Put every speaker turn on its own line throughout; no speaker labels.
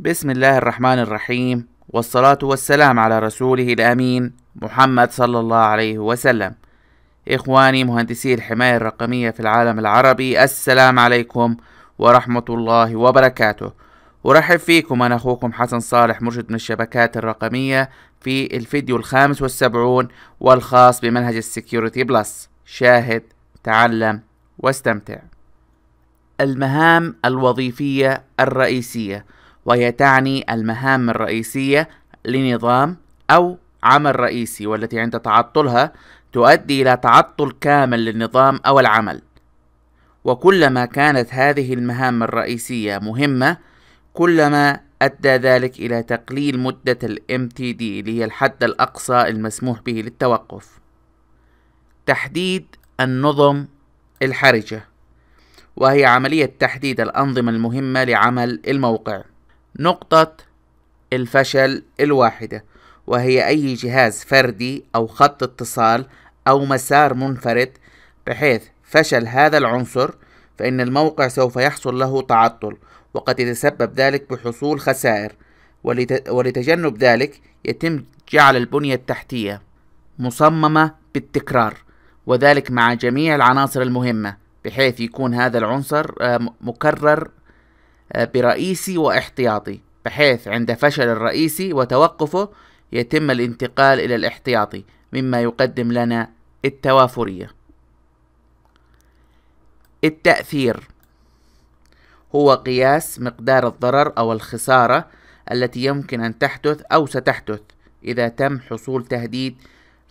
بسم الله الرحمن الرحيم والصلاة والسلام على رسوله الأمين محمد صلى الله عليه وسلم إخواني مهندسي الحماية الرقمية في العالم العربي السلام عليكم ورحمة الله وبركاته أرحب فيكم أنا أخوكم حسن صالح مرشد من الشبكات الرقمية في الفيديو الخامس والسبعون والخاص بمنهج السكيورتي بلس شاهد تعلم واستمتع المهام الوظيفية الرئيسية وهي تعني المهام الرئيسية لنظام أو عمل رئيسي والتي عند تعطلها تؤدي إلى تعطل كامل للنظام أو العمل وكلما كانت هذه المهام الرئيسية مهمة كلما أدى ذلك إلى تقليل مدة ال MTD اللي هي الحد الأقصى المسموح به للتوقف تحديد النظم الحرجة وهي عملية تحديد الأنظمة المهمة لعمل الموقع نقطة الفشل الواحدة وهي أي جهاز فردي أو خط اتصال أو مسار منفرد بحيث فشل هذا العنصر فإن الموقع سوف يحصل له تعطل وقد يتسبب ذلك بحصول خسائر ولتجنب ذلك يتم جعل البنية التحتية مصممة بالتكرار وذلك مع جميع العناصر المهمة بحيث يكون هذا العنصر آه، مكرر برئيسي واحتياطي بحيث عند فشل الرئيسي وتوقفه يتم الانتقال إلى الاحتياطي مما يقدم لنا التوافرية التأثير هو قياس مقدار الضرر أو الخسارة التي يمكن أن تحدث أو ستحدث إذا تم حصول تهديد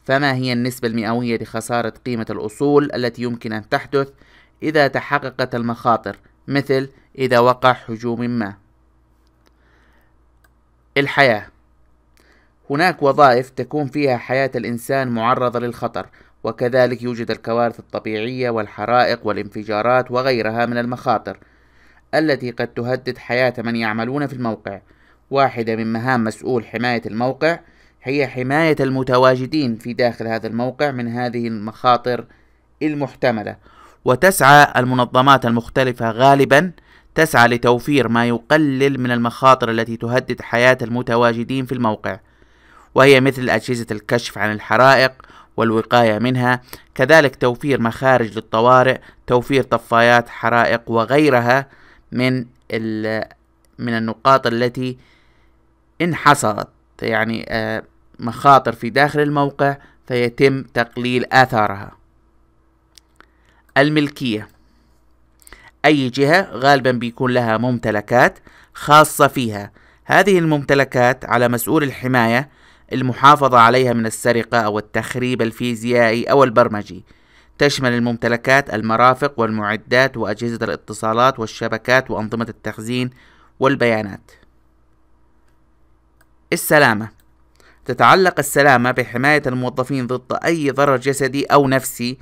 فما هي النسبة المئوية لخسارة قيمة الأصول التي يمكن أن تحدث إذا تحققت المخاطر مثل إذا وقع هجوم ما الحياة هناك وظائف تكون فيها حياة الإنسان معرضة للخطر وكذلك يوجد الكوارث الطبيعية والحرائق والانفجارات وغيرها من المخاطر التي قد تهدد حياة من يعملون في الموقع واحدة من مهام مسؤول حماية الموقع هي حماية المتواجدين في داخل هذا الموقع من هذه المخاطر المحتملة وتسعى المنظمات المختلفة غالبا تسعى لتوفير ما يقلل من المخاطر التي تهدد حياة المتواجدين في الموقع وهي مثل أجهزة الكشف عن الحرائق والوقاية منها كذلك توفير مخارج للطوارئ توفير طفايات حرائق وغيرها من من النقاط التي إن حصلت يعني آه، مخاطر في داخل الموقع فيتم تقليل آثارها الملكية أي جهة غالبا بيكون لها ممتلكات خاصة فيها هذه الممتلكات على مسؤول الحماية المحافظة عليها من السرقة أو التخريب الفيزيائي أو البرمجي تشمل الممتلكات المرافق والمعدات وأجهزة الاتصالات والشبكات وأنظمة التخزين والبيانات السلامة تتعلق السلامة بحماية الموظفين ضد أي ضرر جسدي أو نفسي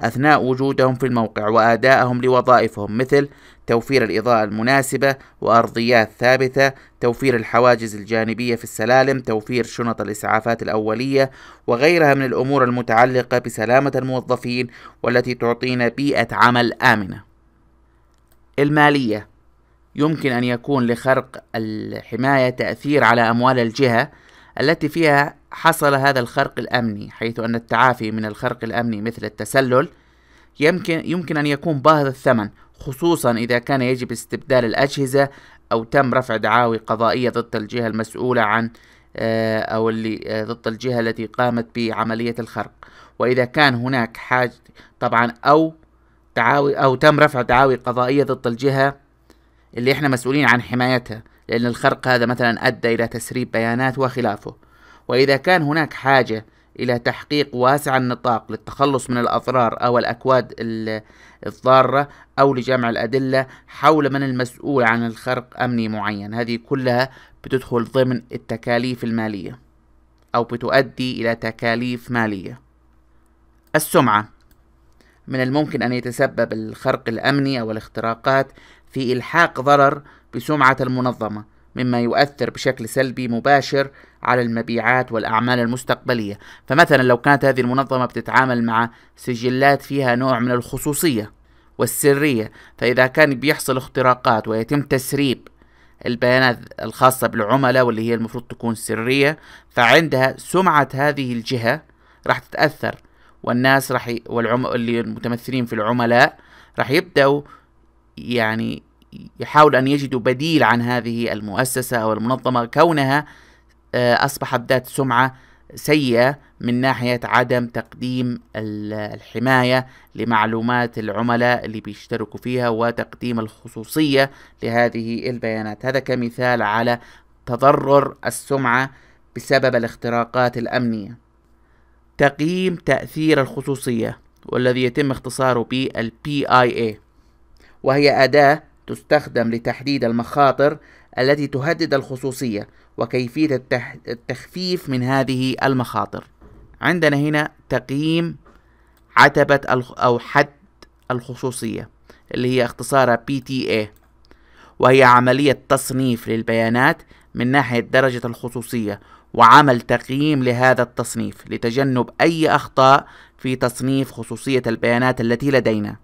أثناء وجودهم في الموقع وأدائهم لوظائفهم مثل توفير الإضاءة المناسبة وأرضيات ثابتة، توفير الحواجز الجانبية في السلالم، توفير شنط الإسعافات الأولية وغيرها من الأمور المتعلقة بسلامة الموظفين والتي تعطينا بيئة عمل آمنة. المالية يمكن أن يكون لخرق الحماية تأثير على أموال الجهة التي فيها حصل هذا الخرق الأمني حيث أن التعافي من الخرق الأمني مثل التسلل يمكن, يمكن أن يكون باهظ الثمن خصوصا إذا كان يجب استبدال الأجهزة أو تم رفع دعاوي قضائية ضد الجهة المسؤولة عن آه، أو اللي آه، ضد الجهة التي قامت بعملية الخرق وإذا كان هناك حاج طبعا أو دعاوي أو تم رفع دعاوي قضائية ضد الجهة اللي احنا مسؤولين عن حمايتها لأن الخرق هذا مثلا أدى إلى تسريب بيانات وخلافه وإذا كان هناك حاجة إلى تحقيق واسع النطاق للتخلص من الأضرار أو الأكواد الضارة أو لجمع الأدلة حول من المسؤول عن الخرق أمني معين هذه كلها بتدخل ضمن التكاليف المالية أو بتؤدي إلى تكاليف مالية السمعة من الممكن أن يتسبب الخرق الأمني أو الاختراقات في إلحاق ضرر بسمعة المنظمة مما يؤثر بشكل سلبي مباشر على المبيعات والأعمال المستقبلية فمثلا لو كانت هذه المنظمة بتتعامل مع سجلات فيها نوع من الخصوصية والسرية فإذا كان بيحصل اختراقات ويتم تسريب البيانات الخاصة بالعملاء واللي هي المفروض تكون سرية فعندها سمعة هذه الجهة راح تتأثر والناس راح ي... والعم... اللي المتمثلين في العملاء راح يبدأوا يعني يحاول أن يجدوا بديل عن هذه المؤسسة أو المنظمة كونها آه، أصبحت ذات سمعة سيئة من ناحية عدم تقديم الحماية لمعلومات العملاء اللي بيشتركوا فيها وتقديم الخصوصية لهذه البيانات هذا كمثال على تضرر السمعة بسبب الاختراقات الأمنية تقييم تأثير الخصوصية والذي يتم اختصاره بالبي آي وهي أداة تستخدم لتحديد المخاطر التي تهدد الخصوصية وكيفية التخفيف من هذه المخاطر عندنا هنا تقييم عتبة أو حد الخصوصية اللي هي اختصارها PTA وهي عملية تصنيف للبيانات من ناحية درجة الخصوصية وعمل تقييم لهذا التصنيف لتجنب أي أخطاء في تصنيف خصوصية البيانات التي لدينا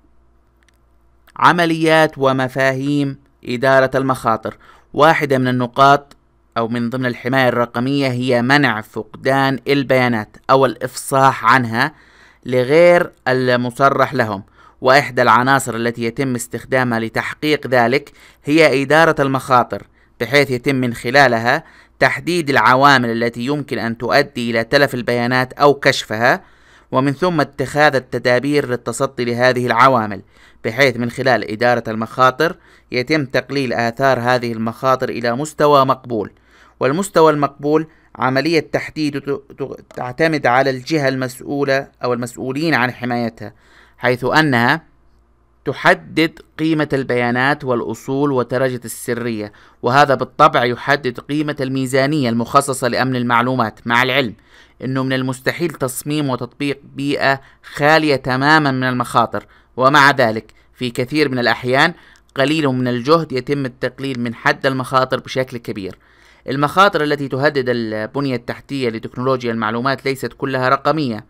عمليات ومفاهيم إدارة المخاطر واحدة من النقاط أو من ضمن الحماية الرقمية هي منع فقدان البيانات أو الإفصاح عنها لغير المصرح لهم وإحدى العناصر التي يتم استخدامها لتحقيق ذلك هي إدارة المخاطر بحيث يتم من خلالها تحديد العوامل التي يمكن أن تؤدي إلى تلف البيانات أو كشفها ومن ثم اتخاذ التدابير للتصدي لهذه العوامل بحيث من خلال إدارة المخاطر يتم تقليل آثار هذه المخاطر إلى مستوى مقبول والمستوى المقبول عملية تحديد تعتمد على الجهة المسؤولة أو المسؤولين عن حمايتها حيث أنها تحدد قيمة البيانات والأصول ودرجة السرية وهذا بالطبع يحدد قيمة الميزانية المخصصة لأمن المعلومات مع العلم أنه من المستحيل تصميم وتطبيق بيئة خالية تماما من المخاطر ومع ذلك في كثير من الأحيان قليل من الجهد يتم التقليل من حد المخاطر بشكل كبير المخاطر التي تهدد البنية التحتية لتكنولوجيا المعلومات ليست كلها رقمية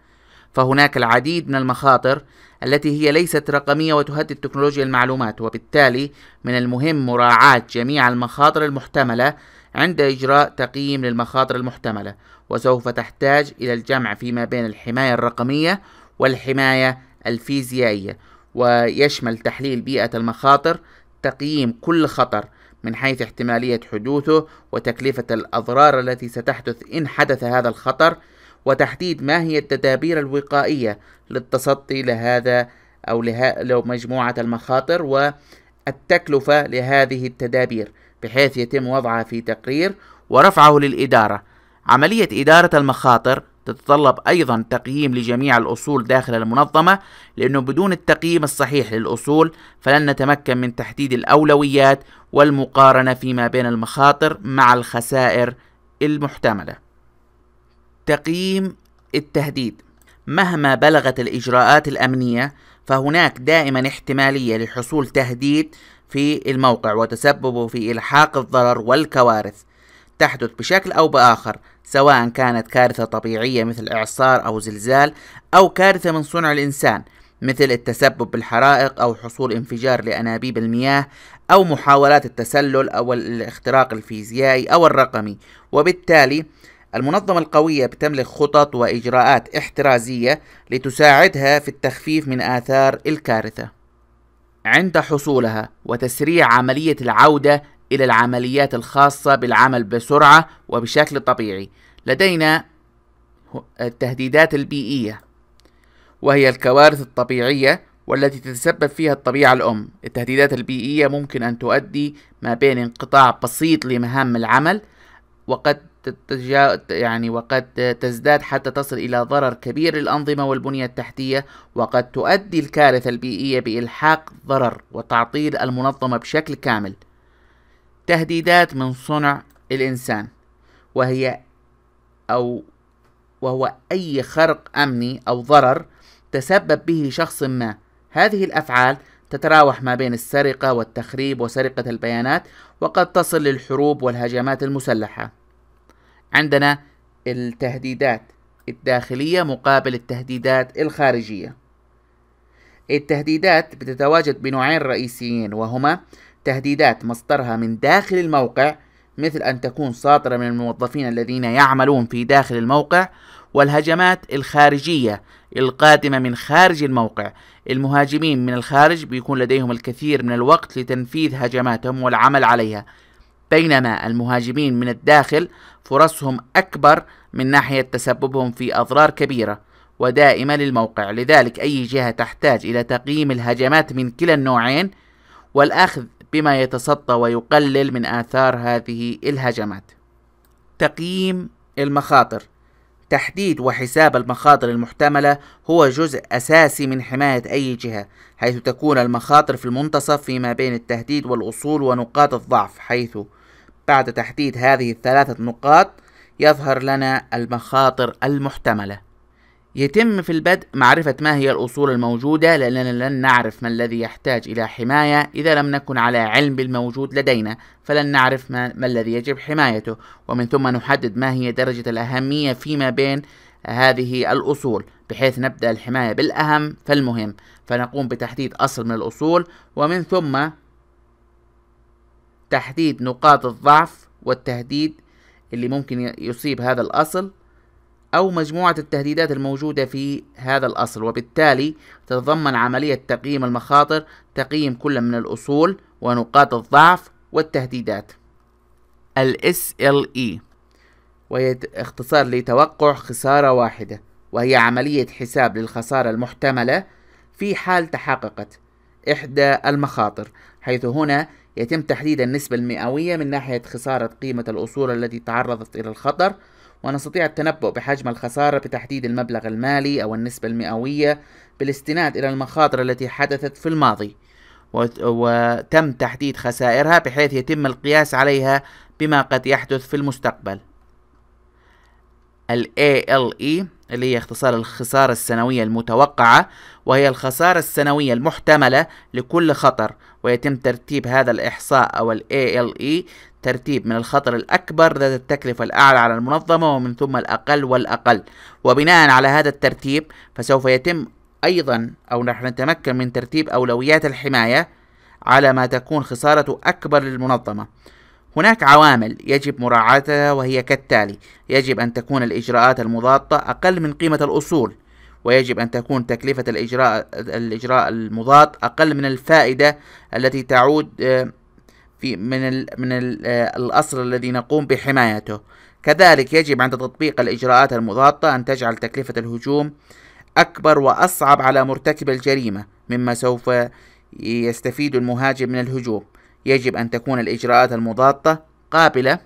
فهناك العديد من المخاطر التي هي ليست رقمية وتهدد تكنولوجيا المعلومات وبالتالي من المهم مراعاة جميع المخاطر المحتملة عند إجراء تقييم للمخاطر المحتملة وسوف تحتاج إلى الجمع فيما بين الحماية الرقمية والحماية الفيزيائية ويشمل تحليل بيئة المخاطر تقييم كل خطر من حيث احتمالية حدوثه وتكلفة الأضرار التي ستحدث إن حدث هذا الخطر وتحديد ما هي التدابير الوقائية للتصدي لهذا أو لها لو مجموعة المخاطر والتكلفة لهذه التدابير بحيث يتم وضعها في تقرير ورفعه للإدارة عملية إدارة المخاطر تتطلب أيضا تقييم لجميع الأصول داخل المنظمة لأنه بدون التقييم الصحيح للأصول فلن نتمكن من تحديد الأولويات والمقارنة فيما بين المخاطر مع الخسائر المحتملة. تقييم التهديد مهما بلغت الإجراءات الأمنية فهناك دائما احتمالية لحصول تهديد في الموقع وتسببه في إلحاق الضرر والكوارث. تحدث بشكل أو بآخر سواء كانت كارثة طبيعية مثل إعصار أو زلزال أو كارثة من صنع الإنسان مثل التسبب بالحرائق أو حصول انفجار لأنابيب المياه أو محاولات التسلل أو الاختراق الفيزيائي أو الرقمي وبالتالي المنظمة القوية بتملك خطط وإجراءات احترازية لتساعدها في التخفيف من آثار الكارثة عند حصولها وتسريع عملية العودة إلى العمليات الخاصة بالعمل بسرعة وبشكل طبيعي لدينا التهديدات البيئية وهي الكوارث الطبيعية والتي تتسبب فيها الطبيعة الأم التهديدات البيئية ممكن أن تؤدي ما بين انقطاع بسيط لمهام العمل وقد تتجا... يعني وقد تزداد حتى تصل إلى ضرر كبير للأنظمة والبنية التحتية وقد تؤدي الكارثة البيئية بإلحاق ضرر وتعطيل المنظمة بشكل كامل تهديدات من صنع الإنسان وهي أو وهو أي خرق أمني أو ضرر تسبب به شخص ما هذه الأفعال تتراوح ما بين السرقة والتخريب وسرقة البيانات وقد تصل للحروب والهجمات المسلحة عندنا التهديدات الداخلية مقابل التهديدات الخارجية التهديدات بتتواجد بنوعين رئيسيين وهما تهديدات مصدرها من داخل الموقع مثل أن تكون ساطرة من الموظفين الذين يعملون في داخل الموقع والهجمات الخارجية القادمة من خارج الموقع المهاجمين من الخارج بيكون لديهم الكثير من الوقت لتنفيذ هجماتهم والعمل عليها بينما المهاجمين من الداخل فرصهم أكبر من ناحية تسببهم في أضرار كبيرة ودائمة للموقع لذلك أي جهة تحتاج إلى تقييم الهجمات من كلا النوعين والأخذ بما يتصدى ويقلل من آثار هذه الهجمات. تقييم المخاطر تحديد وحساب المخاطر المحتملة هو جزء أساسي من حماية أي جهة، حيث تكون المخاطر في المنتصف فيما بين التهديد والأصول ونقاط الضعف، حيث بعد تحديد هذه الثلاثة نقاط يظهر لنا المخاطر المحتمله يتم في البدء معرفة ما هي الأصول الموجودة لأننا لن نعرف ما الذي يحتاج إلى حماية إذا لم نكن على علم بالموجود لدينا فلن نعرف ما, ما الذي يجب حمايته ومن ثم نحدد ما هي درجة الأهمية فيما بين هذه الأصول بحيث نبدأ الحماية بالأهم فالمهم فنقوم بتحديد أصل من الأصول ومن ثم تحديد نقاط الضعف والتهديد اللي ممكن يصيب هذا الأصل أو مجموعة التهديدات الموجودة في هذا الأصل وبالتالي تتضمن عملية تقييم المخاطر تقييم كل من الأصول ونقاط الضعف والتهديدات الـ SLE وهي اختصار لتوقع خسارة واحدة وهي عملية حساب للخسارة المحتملة في حال تحققت إحدى المخاطر حيث هنا يتم تحديد النسبة المئوية من ناحية خسارة قيمة الأصول التي تعرضت إلى الخطر ونستطيع التنبؤ بحجم الخسارة بتحديد المبلغ المالي أو النسبة المئوية بالاستناد إلى المخاطر التي حدثت في الماضي وتم تحديد خسائرها بحيث يتم القياس عليها بما قد يحدث في المستقبل ال ALE اللي هي اختصار الخسارة السنوية المتوقعة وهي الخسارة السنوية المحتملة لكل خطر ويتم ترتيب هذا الإحصاء أو ال ALE ترتيب من الخطر الأكبر ذات التكلفة الأعلى على المنظمة ومن ثم الأقل والأقل وبناء على هذا الترتيب فسوف يتم أيضا أو نحن نتمكن من ترتيب أولويات الحماية على ما تكون خسارته أكبر للمنظمة هناك عوامل يجب مراعاتها وهي كالتالي يجب أن تكون الإجراءات المضادة أقل من قيمة الأصول ويجب أن تكون تكلفة الإجراء, الإجراء المضاد أقل من الفائدة التي تعود آه، في من من آه، الأصل الذي نقوم بحمايته كذلك يجب عند تطبيق الإجراءات المضادة أن تجعل تكلفة الهجوم أكبر وأصعب على مرتكب الجريمة مما سوف يستفيد المهاجم من الهجوم يجب أن تكون الإجراءات المضادة قابلة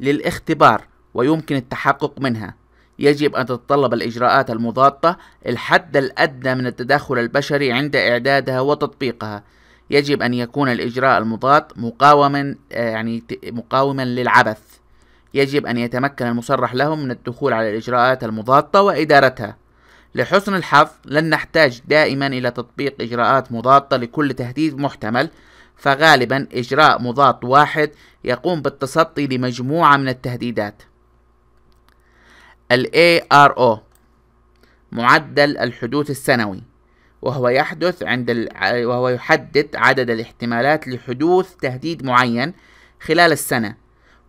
للاختبار ويمكن التحقق منها يجب أن تتطلب الإجراءات المضادة الحد الأدنى من التدخل البشري عند إعدادها وتطبيقها يجب أن يكون الإجراء المضاد مقاوما آه، يعني مقاوما للعبث يجب أن يتمكن المصرح لهم من الدخول على الإجراءات المضادة وإدارتها لحسن الحظ لن نحتاج دائما إلى تطبيق إجراءات مضادة لكل تهديد محتمل فغالبا إجراء مضاد واحد يقوم بالتصدي لمجموعة من التهديدات الـ ARO معدل الحدوث السنوي وهو يحدث عند وهو يحدد عدد الاحتمالات لحدوث تهديد معين خلال السنة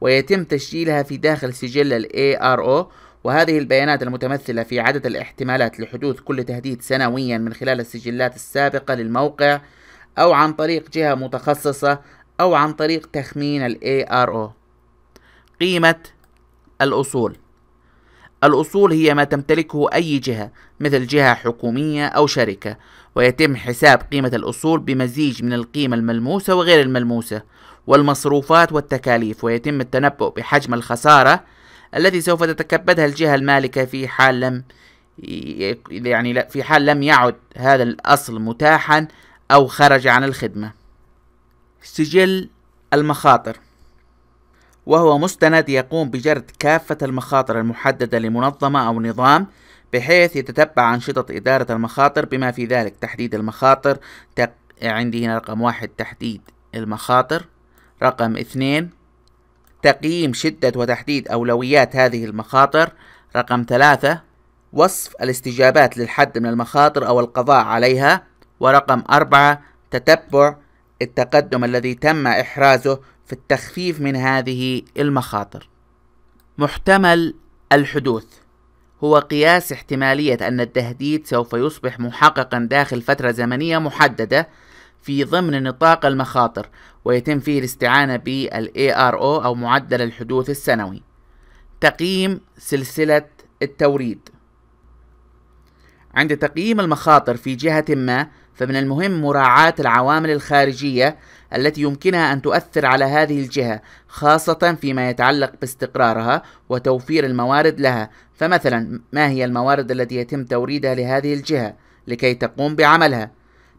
ويتم تسجيلها في داخل سجل الـ ARO وهذه البيانات المتمثلة في عدد الاحتمالات لحدوث كل تهديد سنويا من خلال السجلات السابقة للموقع أو عن طريق جهة متخصصة أو عن طريق تخمين الـ ARO قيمة الأصول الأصول هي ما تمتلكه أي جهة مثل جهة حكومية أو شركة ويتم حساب قيمة الأصول بمزيج من القيمة الملموسة وغير الملموسة والمصروفات والتكاليف ويتم التنبؤ بحجم الخسارة التي سوف تتكبدها الجهة المالكة في حال لم يعني في حال لم يعد هذا الأصل متاحا أو خرج عن الخدمة سجل المخاطر وهو مستند يقوم بجرد كافة المخاطر المحددة لمنظمة أو نظام بحيث يتتبع أنشطة إدارة المخاطر بما في ذلك تحديد المخاطر تق... عندي هنا رقم واحد تحديد المخاطر رقم اثنين تقييم شدة وتحديد أولويات هذه المخاطر رقم ثلاثة وصف الاستجابات للحد من المخاطر أو القضاء عليها ورقم أربعة تتبع التقدم الذي تم إحرازه في التخفيف من هذه المخاطر محتمل الحدوث هو قياس احتمالية أن التهديد سوف يصبح محققا داخل فترة زمنية محددة في ضمن نطاق المخاطر ويتم فيه الاستعانة بالـ ARO أو معدل الحدوث السنوي تقييم سلسلة التوريد عند تقييم المخاطر في جهة ما فمن المهم مراعاة العوامل الخارجية التي يمكنها أن تؤثر على هذه الجهة خاصة فيما يتعلق باستقرارها وتوفير الموارد لها فمثلا ما هي الموارد التي يتم توريدها لهذه الجهة لكي تقوم بعملها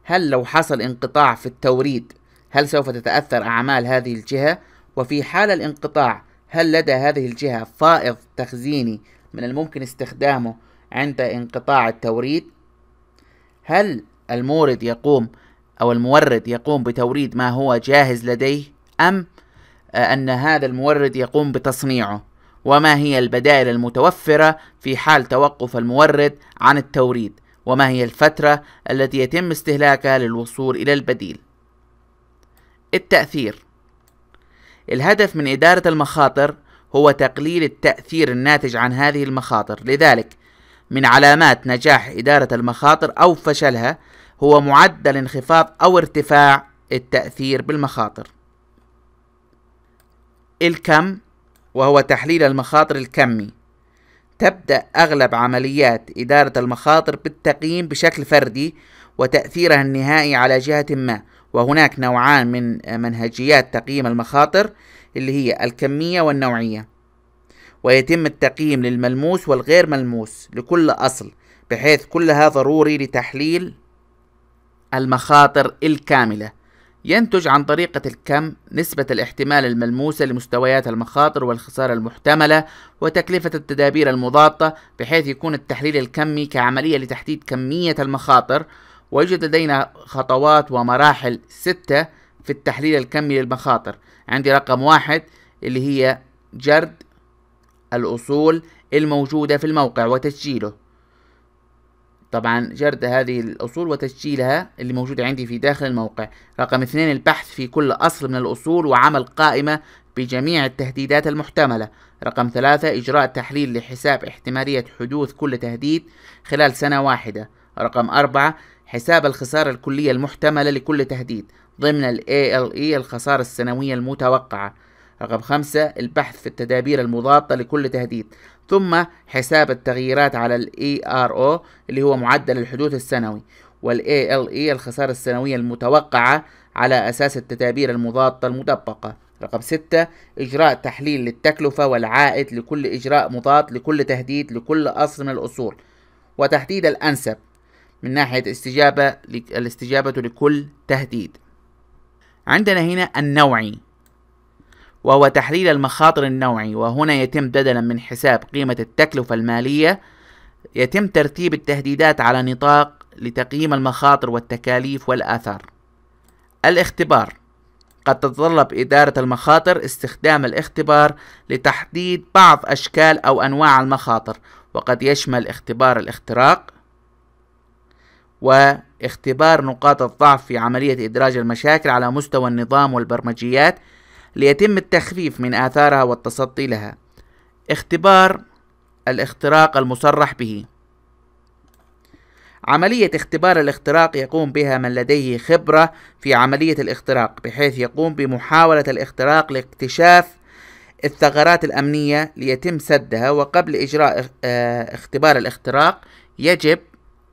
هل لو حصل انقطاع في التوريد هل سوف تتأثر أعمال هذه الجهة وفي حال الانقطاع هل لدى هذه الجهة فائض تخزيني من الممكن استخدامه عند انقطاع التوريد هل المورد يقوم أو المورد يقوم بتوريد ما هو جاهز لديه أم آه، أن هذا المورد يقوم بتصنيعه وما هي البدائل المتوفرة في حال توقف المورد عن التوريد وما هي الفترة التي يتم استهلاكها للوصول إلى البديل التأثير الهدف من إدارة المخاطر هو تقليل التأثير الناتج عن هذه المخاطر لذلك من علامات نجاح إدارة المخاطر أو فشلها هو معدل انخفاض أو ارتفاع التأثير بالمخاطر الكم وهو تحليل المخاطر الكمي تبدأ أغلب عمليات إدارة المخاطر بالتقييم بشكل فردي وتأثيرها النهائي على جهة ما وهناك نوعان من منهجيات تقييم المخاطر اللي هي الكمية والنوعية ويتم التقييم للملموس والغير ملموس لكل أصل بحيث كلها ضروري لتحليل المخاطر الكاملة ينتج عن طريقة الكم نسبة الاحتمال الملموسة لمستويات المخاطر والخسارة المحتملة وتكلفة التدابير المضادة بحيث يكون التحليل الكمي كعملية لتحديد كمية المخاطر ويوجد لدينا خطوات ومراحل ستة في التحليل الكمي للمخاطر عندي رقم واحد اللي هي جرد الأصول الموجودة في الموقع وتسجيله طبعا جرد هذه الأصول وتسجيلها اللي موجودة عندي في داخل الموقع رقم اثنين البحث في كل أصل من الأصول وعمل قائمة بجميع التهديدات المحتملة رقم ثلاثة إجراء تحليل لحساب احتمالية حدوث كل تهديد خلال سنة واحدة رقم أربعة حساب الخسارة الكلية المحتملة لكل تهديد ضمن الـ ALE الخسارة السنوية المتوقعة رقم خمسة البحث في التدابير المضادة لكل تهديد ثم حساب التغييرات على الـ ERO اللي هو معدل الحدوث السنوي والـ ALE الخسارة السنوية المتوقعة على أساس التدابير المضادة المدبقة رقم ستة إجراء تحليل للتكلفة والعائد لكل إجراء مضاد لكل تهديد لكل أصل من الأصول وتحديد الأنسب من ناحية استجابة الاستجابة لكل تهديد عندنا هنا النوعي وهو تحليل المخاطر النوعي وهنا يتم بدلا من حساب قيمة التكلفة المالية يتم ترتيب التهديدات على نطاق لتقييم المخاطر والتكاليف والآثار الاختبار قد تتطلب إدارة المخاطر استخدام الاختبار لتحديد بعض أشكال أو أنواع المخاطر وقد يشمل اختبار الاختراق واختبار نقاط الضعف في عملية إدراج المشاكل على مستوى النظام والبرمجيات ليتم التخفيف من آثارها والتصدي لها اختبار الاختراق المصرح به عملية اختبار الاختراق يقوم بها من لديه خبرة في عملية الاختراق بحيث يقوم بمحاولة الاختراق لاكتشاف الثغرات الأمنية ليتم سدها وقبل إجراء آه، اختبار الاختراق يجب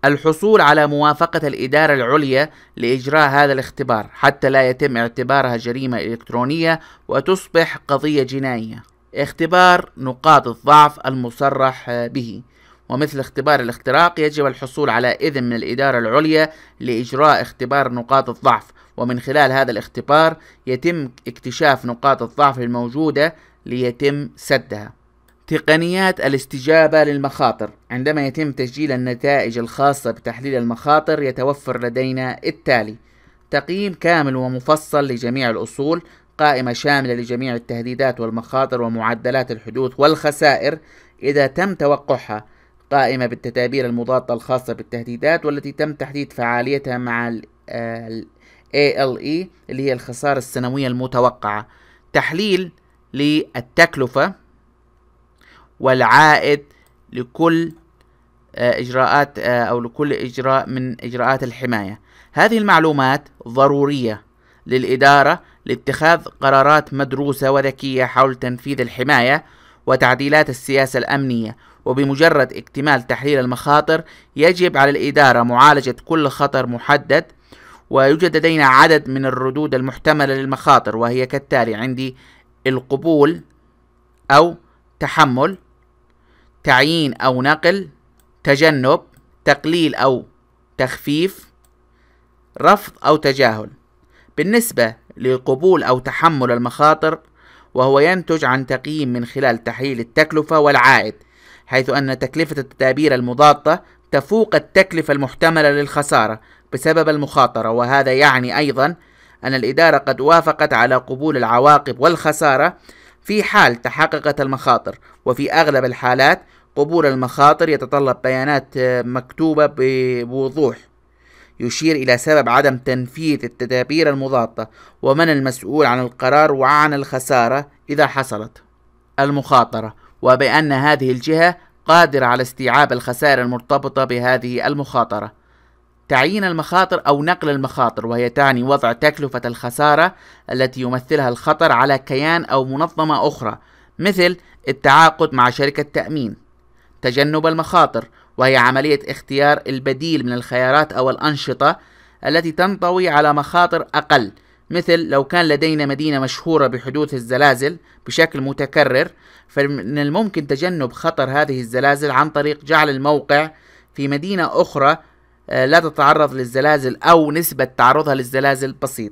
الحصول على موافقة الإدارة العليا لإجراء هذا الاختبار حتى لا يتم اعتبارها جريمة إلكترونية وتصبح قضية جنائية. اختبار نقاط الضعف المصرح به ومثل اختبار الاختراق يجب الحصول على إذن من الإدارة العليا لإجراء اختبار نقاط الضعف ومن خلال هذا الاختبار يتم اكتشاف نقاط الضعف الموجودة ليتم سدها تقنيات الاستجابة للمخاطر عندما يتم تسجيل النتائج الخاصة بتحليل المخاطر يتوفر لدينا التالي تقييم كامل ومفصل لجميع الأصول قائمة شاملة لجميع التهديدات والمخاطر ومعدلات الحدوث والخسائر إذا تم توقعها قائمة بالتدابير المضادة الخاصة بالتهديدات والتي تم تحديد فعاليتها مع الـ آه، ALE اللي هي الخسارة السنوية المتوقعة تحليل للتكلفة والعائد لكل آه، إجراءات آه، أو لكل إجراء من إجراءات الحماية هذه المعلومات ضرورية للإدارة لاتخاذ قرارات مدروسة وذكية حول تنفيذ الحماية وتعديلات السياسة الأمنية وبمجرد اكتمال تحليل المخاطر يجب على الإدارة معالجة كل خطر محدد ويوجد لدينا عدد من الردود المحتملة للمخاطر وهي كالتالي عندي القبول أو تحمل تعيين أو نقل تجنب تقليل أو تخفيف رفض أو تجاهل بالنسبة لقبول أو تحمل المخاطر وهو ينتج عن تقييم من خلال تحليل التكلفة والعائد حيث أن تكلفة التدابير المضادة تفوق التكلفة المحتملة للخسارة بسبب المخاطرة وهذا يعني أيضا أن الإدارة قد وافقت على قبول العواقب والخسارة في حال تحققت المخاطر وفي أغلب الحالات قبول المخاطر يتطلب بيانات آه، مكتوبة بوضوح يشير إلى سبب عدم تنفيذ التدابير المضادة ومن المسؤول عن القرار وعن الخسارة إذا حصلت المخاطرة وبأن هذه الجهة قادرة على استيعاب الخسائر المرتبطة بهذه المخاطرة تعيين المخاطر أو نقل المخاطر وهي تعني وضع تكلفة الخسارة التي يمثلها الخطر على كيان أو منظمة أخرى مثل التعاقد مع شركة تأمين تجنب المخاطر وهي عملية اختيار البديل من الخيارات أو الأنشطة التي تنطوي على مخاطر أقل مثل لو كان لدينا مدينة مشهورة بحدوث الزلازل بشكل متكرر فمن الممكن تجنب خطر هذه الزلازل عن طريق جعل الموقع في مدينة أخرى آه، لا تتعرض للزلازل أو نسبة تعرضها للزلازل بسيط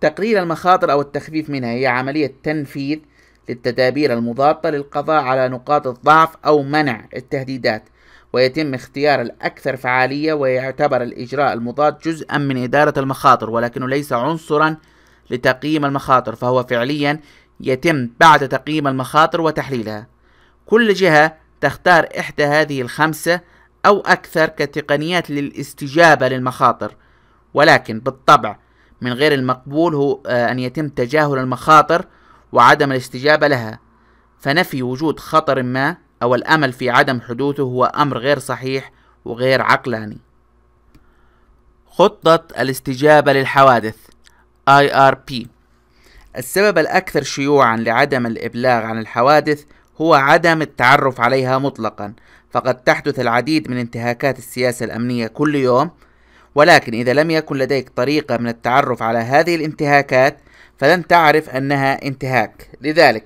تقليل المخاطر أو التخفيف منها هي عملية تنفيذ للتدابير المضادة للقضاء على نقاط الضعف أو منع التهديدات ويتم اختيار الأكثر فعالية ويعتبر الإجراء المضاد جزءا من إدارة المخاطر ولكنه ليس عنصرا لتقييم المخاطر فهو فعليا يتم بعد تقييم المخاطر وتحليلها كل جهة تختار إحدى هذه الخمسة أو أكثر كتقنيات للاستجابة للمخاطر ولكن بالطبع من غير المقبول هو آه، أن يتم تجاهل المخاطر وعدم الاستجابة لها فنفي وجود خطر ما أو الأمل في عدم حدوثه هو أمر غير صحيح وغير عقلاني خطة الاستجابة للحوادث IRP السبب الأكثر شيوعا لعدم الإبلاغ عن الحوادث هو عدم التعرف عليها مطلقا فقد تحدث العديد من انتهاكات السياسة الأمنية كل يوم ولكن إذا لم يكن لديك طريقة من التعرف على هذه الانتهاكات فلن تعرف أنها انتهاك لذلك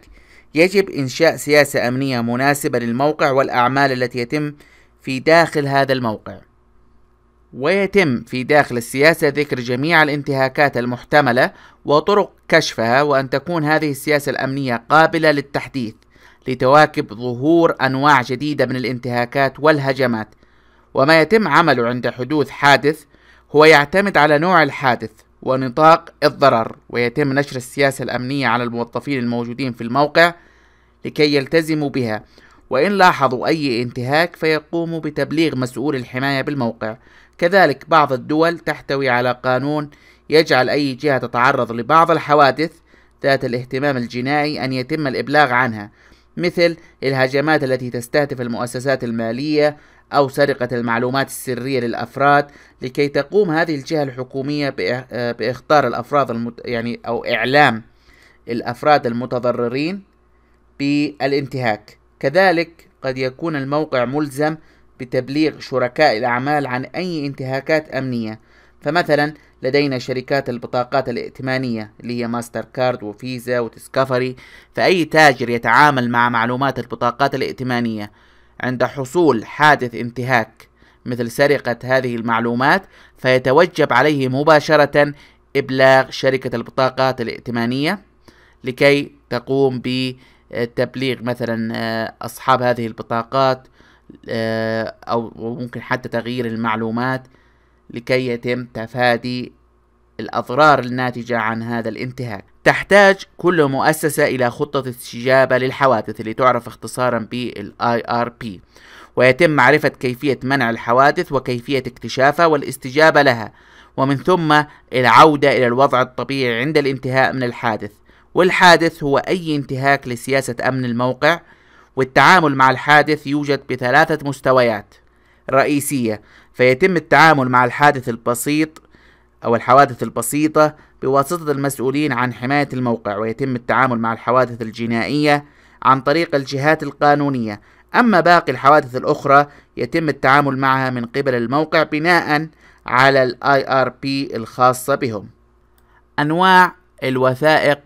يجب إنشاء سياسة أمنية مناسبة للموقع والأعمال التي يتم في داخل هذا الموقع ويتم في داخل السياسة ذكر جميع الانتهاكات المحتملة وطرق كشفها وأن تكون هذه السياسة الأمنية قابلة للتحديث لتواكب ظهور أنواع جديدة من الانتهاكات والهجمات وما يتم عمله عند حدوث حادث هو يعتمد على نوع الحادث ونطاق الضرر ويتم نشر السياسة الأمنية على الموظفين الموجودين في الموقع لكي يلتزموا بها وإن لاحظوا أي انتهاك فيقوموا بتبليغ مسؤول الحماية بالموقع كذلك بعض الدول تحتوي على قانون يجعل أي جهة تتعرض لبعض الحوادث ذات الاهتمام الجنائي أن يتم الإبلاغ عنها مثل الهجمات التي تستهدف المؤسسات المالية أو سرقة المعلومات السرية للأفراد لكي تقوم هذه الجهة الحكومية بإخطار الأفراد المت... يعني أو إعلام الأفراد المتضررين بالانتهاك كذلك قد يكون الموقع ملزم بتبليغ شركاء الأعمال عن أي انتهاكات أمنية فمثلا لدينا شركات البطاقات الائتمانية اللي هي ماستر كارد وفيزا وتسكفري فأي تاجر يتعامل مع معلومات البطاقات الائتمانية عند حصول حادث انتهاك مثل سرقة هذه المعلومات فيتوجب عليه مباشرة إبلاغ شركة البطاقات الائتمانية لكي تقوم بتبليغ مثلا آه، أصحاب هذه البطاقات آه، أو ممكن حتى تغيير المعلومات لكي يتم تفادي الأضرار الناتجة عن هذا الانتهاك تحتاج كل مؤسسة إلى خطة استجابة للحوادث اللي تعرف اختصارا بالـ IRP ويتم معرفة كيفية منع الحوادث وكيفية اكتشافها والاستجابة لها ومن ثم العودة إلى الوضع الطبيعي عند الانتهاء من الحادث والحادث هو أي انتهاك لسياسة أمن الموقع والتعامل مع الحادث يوجد بثلاثة مستويات رئيسية فيتم التعامل مع الحادث البسيط أو الحوادث البسيطة بواسطة المسؤولين عن حماية الموقع ويتم التعامل مع الحوادث الجنائية عن طريق الجهات القانونية أما باقي الحوادث الأخرى يتم التعامل معها من قبل الموقع بناء على الـ IRP الخاصة بهم أنواع الوثائق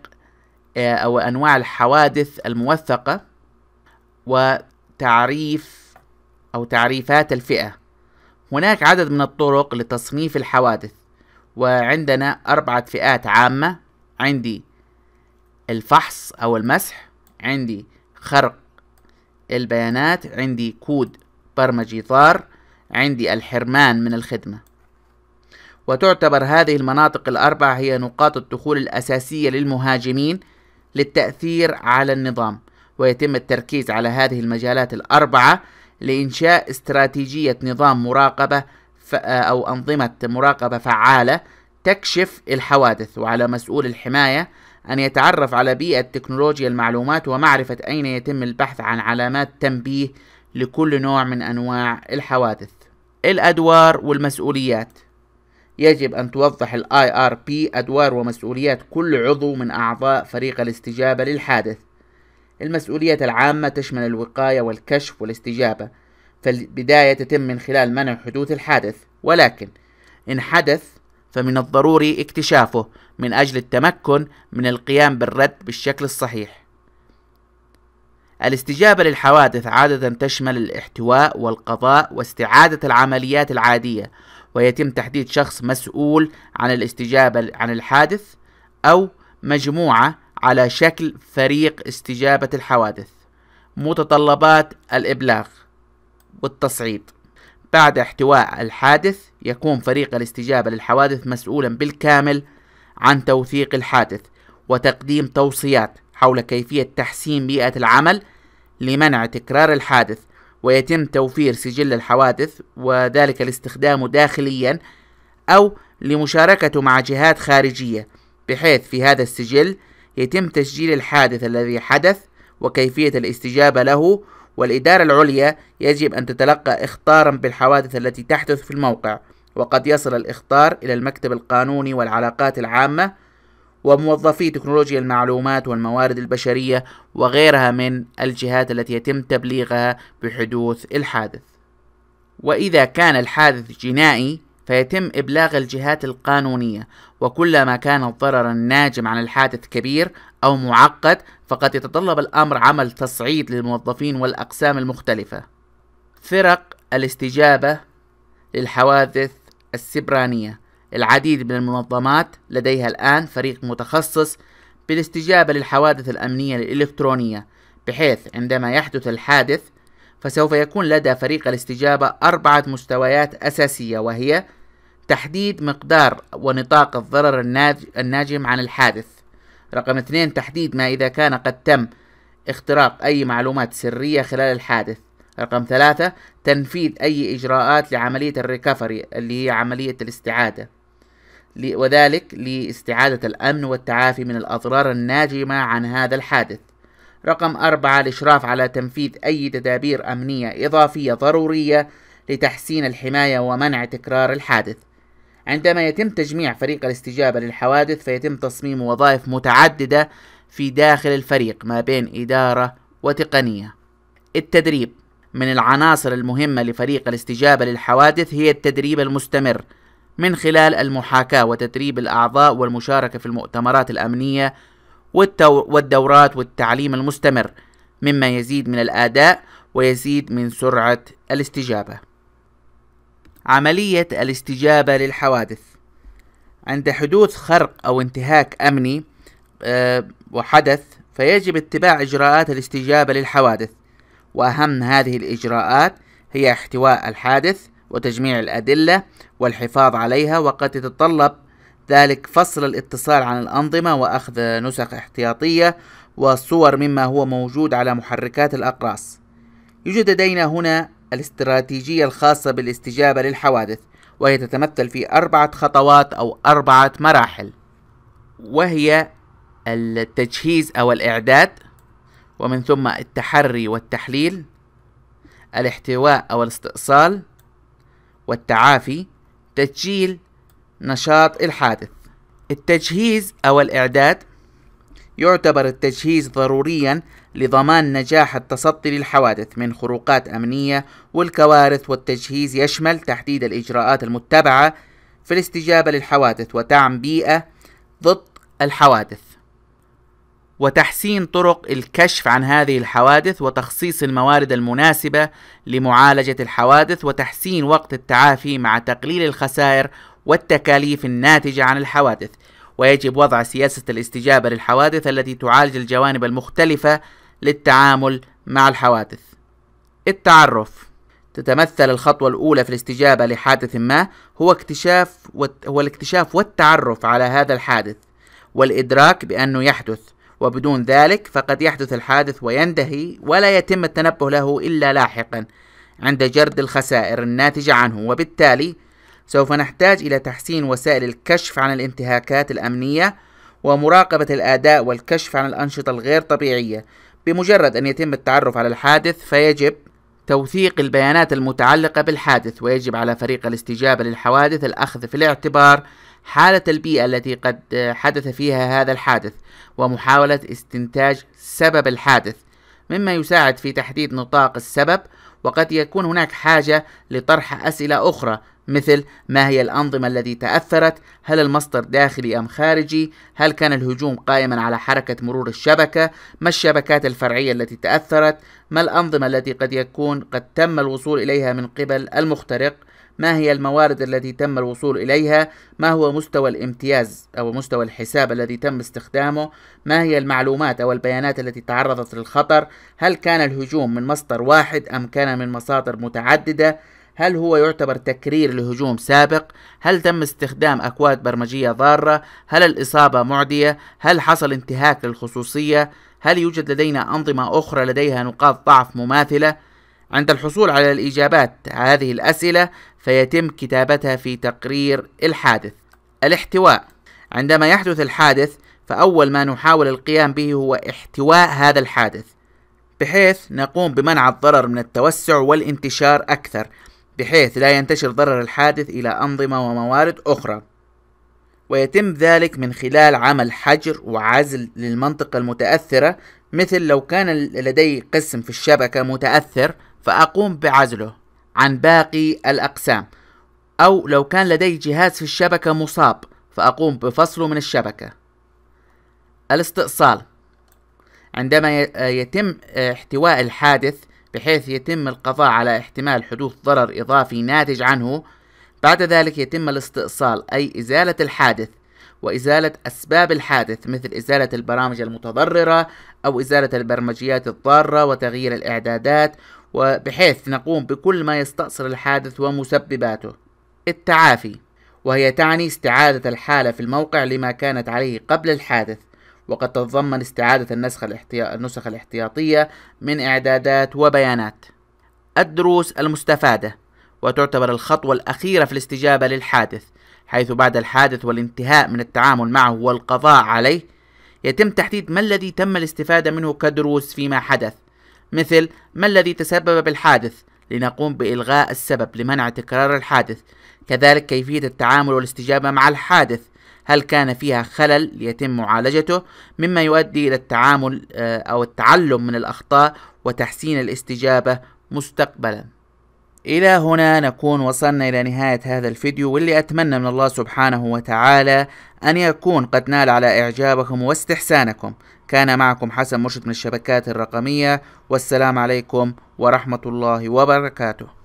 آه، أو أنواع الحوادث الموثقة وتعريف أو تعريفات الفئة هناك عدد من الطرق لتصنيف الحوادث وعندنا أربعة فئات عامة عندي الفحص أو المسح عندي خرق البيانات عندي كود برمجي طار عندي الحرمان من الخدمة وتعتبر هذه المناطق الأربعة هي نقاط الدخول الأساسية للمهاجمين للتأثير على النظام ويتم التركيز على هذه المجالات الأربعة لإنشاء استراتيجية نظام مراقبة أو أنظمة مراقبة فعالة تكشف الحوادث وعلى مسؤول الحماية أن يتعرف على بيئة تكنولوجيا المعلومات ومعرفة أين يتم البحث عن علامات تنبيه لكل نوع من أنواع الحوادث الأدوار والمسؤوليات يجب أن توضح الـ IRP أدوار ومسؤوليات كل عضو من أعضاء فريق الاستجابة للحادث المسؤوليات العامة تشمل الوقاية والكشف والاستجابة فالبداية تتم من خلال منع حدوث الحادث ولكن إن حدث فمن الضروري اكتشافه من أجل التمكن من القيام بالرد بالشكل الصحيح الاستجابة للحوادث عادة تشمل الاحتواء والقضاء واستعادة العمليات العادية ويتم تحديد شخص مسؤول عن الاستجابة عن الحادث أو مجموعة على شكل فريق استجابة الحوادث متطلبات الإبلاغ والتصعيد بعد احتواء الحادث يكون فريق الاستجابة للحوادث مسؤولا بالكامل عن توثيق الحادث وتقديم توصيات حول كيفية تحسين بيئة العمل لمنع تكرار الحادث ويتم توفير سجل الحوادث وذلك لاستخدامه داخليا أو لمشاركته مع جهات خارجية بحيث في هذا السجل يتم تسجيل الحادث الذي حدث وكيفية الاستجابة له والإدارة العليا يجب أن تتلقى إخطارا بالحوادث التي تحدث في الموقع وقد يصل الإخطار إلى المكتب القانوني والعلاقات العامة وموظفي تكنولوجيا المعلومات والموارد البشرية وغيرها من الجهات التي يتم تبليغها بحدوث الحادث وإذا كان الحادث جنائي فيتم إبلاغ الجهات القانونية وكلما كان الضرر الناجم عن الحادث كبير أو معقد فقد يتطلب الأمر عمل تصعيد للموظفين والأقسام المختلفة فرق الاستجابة للحوادث السبرانية العديد من المنظمات لديها الآن فريق متخصص بالاستجابة للحوادث الأمنية الإلكترونية بحيث عندما يحدث الحادث فسوف يكون لدى فريق الاستجابة أربعة مستويات أساسية وهي تحديد مقدار ونطاق الضرر الناجم عن الحادث رقم اثنين تحديد ما إذا كان قد تم اختراق أي معلومات سرية خلال الحادث رقم ثلاثة تنفيذ أي إجراءات لعملية الريكفري اللي هي عملية الاستعادة وذلك لاستعادة الأمن والتعافي من الأضرار الناجمة عن هذا الحادث رقم أربعة الإشراف على تنفيذ أي تدابير أمنية إضافية ضرورية لتحسين الحماية ومنع تكرار الحادث عندما يتم تجميع فريق الاستجابة للحوادث فيتم تصميم وظائف متعددة في داخل الفريق ما بين إدارة وتقنية التدريب من العناصر المهمة لفريق الاستجابة للحوادث هي التدريب المستمر من خلال المحاكاة وتدريب الأعضاء والمشاركة في المؤتمرات الأمنية والدورات والتعليم المستمر مما يزيد من الأداء ويزيد من سرعة الاستجابة. عملية الاستجابة للحوادث عند حدوث خرق أو انتهاك أمني آه، وحدث فيجب اتباع إجراءات الاستجابة للحوادث وأهم هذه الإجراءات هي احتواء الحادث وتجميع الأدلة والحفاظ عليها وقد تتطلب ذلك فصل الاتصال عن الأنظمة وأخذ نسخ احتياطية وصور مما هو موجود على محركات الأقراص يوجد لدينا هنا الاستراتيجية الخاصة بالاستجابة للحوادث وهي تتمثل في أربعة خطوات أو أربعة مراحل وهي التجهيز أو الإعداد ومن ثم التحري والتحليل الاحتواء أو الاستئصال والتعافي تسجيل نشاط الحادث التجهيز أو الإعداد يعتبر التجهيز ضروريا لضمان نجاح التصدي للحوادث من خروقات أمنية والكوارث والتجهيز يشمل تحديد الإجراءات المتبعة في الاستجابة للحوادث ودعم بيئة ضد الحوادث وتحسين طرق الكشف عن هذه الحوادث وتخصيص الموارد المناسبة لمعالجة الحوادث وتحسين وقت التعافي مع تقليل الخسائر والتكاليف الناتجة عن الحوادث ويجب وضع سياسة الاستجابة للحوادث التي تعالج الجوانب المختلفة للتعامل مع الحوادث التعرف تتمثل الخطوة الأولى في الاستجابة لحادث ما هو اكتشاف هو الاكتشاف والتعرف على هذا الحادث والإدراك بأنه يحدث وبدون ذلك فقد يحدث الحادث وينتهي ولا يتم التنبه له إلا لاحقا عند جرد الخسائر الناتجة عنه وبالتالي سوف نحتاج إلى تحسين وسائل الكشف عن الانتهاكات الأمنية ومراقبة الأداء والكشف عن الأنشطة الغير طبيعية بمجرد أن يتم التعرف على الحادث فيجب توثيق البيانات المتعلقة بالحادث ويجب على فريق الاستجابة للحوادث الأخذ في الاعتبار حالة البيئة التي قد حدث فيها هذا الحادث ومحاولة استنتاج سبب الحادث مما يساعد في تحديد نطاق السبب وقد يكون هناك حاجة لطرح أسئلة أخرى مثل ما هي الأنظمة التي تأثرت؟ هل المصدر داخلي أم خارجي؟ هل كان الهجوم قائما على حركة مرور الشبكة؟ ما الشبكات الفرعية التي تأثرت؟ ما الأنظمة التي قد يكون قد تم الوصول إليها من قبل المخترق؟ ما هي الموارد التي تم الوصول إليها ما هو مستوى الامتياز أو مستوى الحساب الذي تم استخدامه ما هي المعلومات أو البيانات التي تعرضت للخطر هل كان الهجوم من مصدر واحد أم كان من مصادر متعددة هل هو يعتبر تكرير لهجوم سابق؟ هل تم استخدام أكواد برمجية ضارة؟ هل الإصابة معدية؟ هل حصل انتهاك للخصوصية؟ هل يوجد لدينا أنظمة أخرى لديها نقاط ضعف مماثلة؟ عند الحصول على الإجابات على هذه الأسئلة فيتم كتابتها في تقرير الحادث. الاحتواء عندما يحدث الحادث فأول ما نحاول القيام به هو احتواء هذا الحادث بحيث نقوم بمنع الضرر من التوسع والانتشار أكثر بحيث لا ينتشر ضرر الحادث إلى أنظمة وموارد أخرى ويتم ذلك من خلال عمل حجر وعزل للمنطقة المتأثرة مثل لو كان لدي قسم في الشبكة متأثر فأقوم بعزله عن باقي الأقسام أو لو كان لدي جهاز في الشبكة مصاب فأقوم بفصله من الشبكة الاستئصال عندما يتم احتواء الحادث بحيث يتم القضاء على احتمال حدوث ضرر إضافي ناتج عنه بعد ذلك يتم الاستئصال أي إزالة الحادث وإزالة أسباب الحادث مثل إزالة البرامج المتضررة أو إزالة البرمجيات الضارة وتغيير الإعدادات وبحيث نقوم بكل ما يستأصل الحادث ومسبباته التعافي وهي تعني استعادة الحالة في الموقع لما كانت عليه قبل الحادث وقد تتضمن استعادة النسخ الاحتيا... النسخ الاحتياطية من إعدادات وبيانات. الدروس المستفادة وتعتبر الخطوة الأخيرة في الاستجابة للحادث، حيث بعد الحادث والانتهاء من التعامل معه والقضاء عليه، يتم تحديد ما الذي تم الاستفادة منه كدروس فيما حدث، مثل ما الذي تسبب بالحادث، لنقوم بإلغاء السبب لمنع تكرار الحادث، كذلك كيفية التعامل والاستجابة مع الحادث، هل كان فيها خلل يتم معالجته مما يؤدي إلى التعامل آه، أو التعلم من الأخطاء وتحسين الاستجابة مستقبلا إلى هنا نكون وصلنا إلى نهاية هذا الفيديو واللي أتمنى من الله سبحانه وتعالى أن يكون قد نال على إعجابكم واستحسانكم كان معكم حسن مرشد من الشبكات الرقمية والسلام عليكم ورحمة الله وبركاته